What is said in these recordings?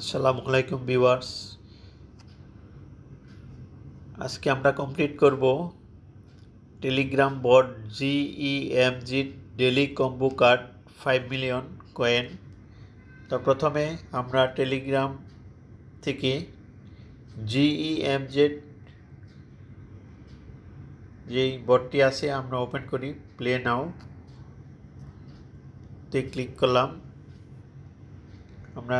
আসসালামু আলাইকুম ভিউয়ার্স আজকে আমরা কমপ্লিট করব Telegram bot GEMZ e daily combo card five million coin তো প্রথমে আমরা টেলিগ্রাম থেকে জিইএমজেড e যেই বটটি আছে আমরা ওপেন করি প্লে নাও তে ক্লিক করলাম আমরা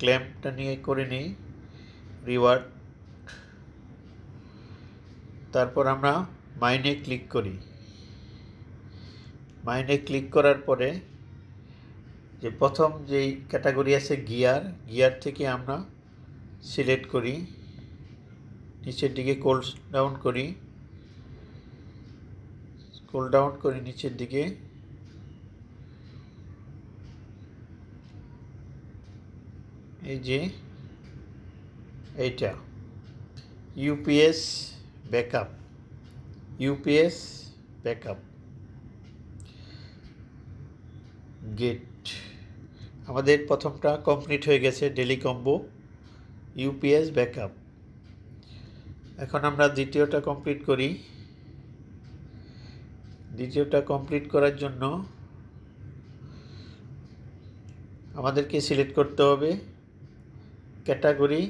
ক্ল্যাম্পটা নিয়ে করে নিই রিওয়ার্ড তারপর আমরা মাইনে ক্লিক করি মাইনে ক্লিক করার পরে যে প্রথম যেই ক্যাটাগরি আছে গিয়ার গিয়ার থেকে আমরা সিলেক্ট করি নিচের দিকে কোল্ড ডাউন করি কোল্ড ডাউন করি নিচের দিকে এই যে এইটা UPS backup UPS backup get আমাদের প্রথমটা কমপ্লিট হয়ে গেছে ডেলি কম্বো ইউপিএস ব্যাকআপ এখন আমরা দ্বিতীয়টা কমপ্লিট করি দ্বিতীয়টা কমপ্লিট করার জন্য আমাদেরকে সিলেক্ট করতে হবে category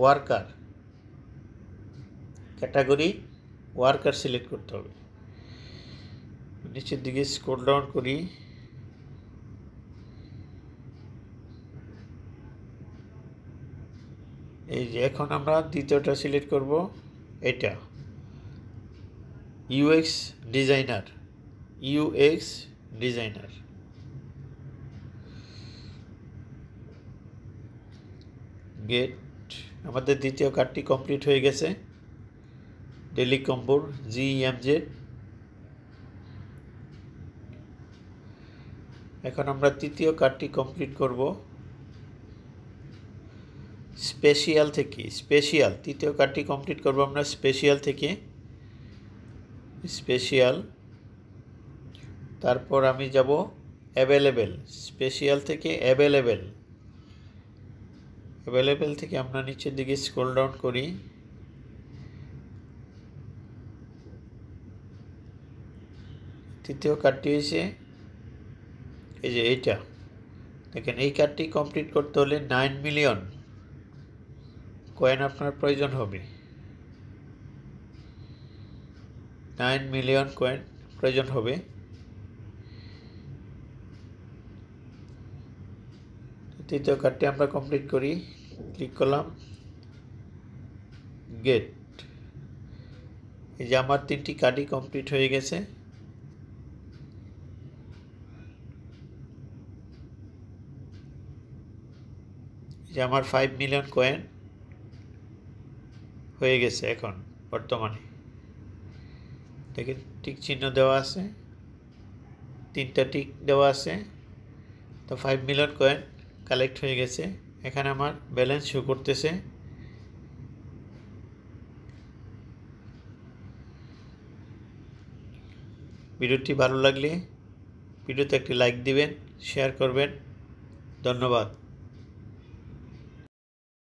worker category worker select করতে হবে নিচের দিকে স্ক্রোল ডাউন করি এই যে এখন আমরা দ্বিতীয়টা সিলেক্ট করব এটা UX designer UX designer get আমাদের দ্বিতীয় কার্ডটি কমপ্লিট হয়ে গেছে ডেলি কম্বোর জি এম জেড এখন আমরা তৃতীয় কার্ডটি কমপ্লিট করব স্পেশিয়াল থেকে স্পেশিয়াল তৃতীয় কার্ডটি কমপ্লিট করব আমরা স্পেশিয়াল থেকে স্পেশিয়াল তারপর আমি যাব অ্যাভেলেবেল স্পেশিয়াল থেকে অ্যাভেলেবেল অ্যাভেলেবেল থেকে আমরা নিচের দিকে স্ক্রোল ডাউন করি তৃতীয় কার্ডটি হয়েছে এই যে এইটা দেখেন এই কার্ডটি কমপ্লিট করতে হলে নাইন মিলিয়ন কয়েন আপনার প্রয়োজন হবে নাইন মিলিয়ন কয়েন প্রয়োজন হবে তৃতীয় কার্ডটি আমরা কমপ্লিট করি ক্লিক করলাম গেট এই যে আমার তিনটি কার্ডই কমপ্লিট হয়ে গেছে যে আমার ফাইভ মিলিয়ন কয়েন হয়ে গেছে এখন বর্তমানে দেখে টিক চিহ্ন দেওয়া আছে তিনটা টিক দেওয়া আছে তো ফাইভ মিলিয়ন কয়েন কালেক্ট হয়ে গেছে এখানে আমার ব্যালেন্স শো করতেছে ভিডিওটি ভালো লাগলে ভিডিওতে একটি লাইক দিবেন শেয়ার করবেন ধন্যবাদ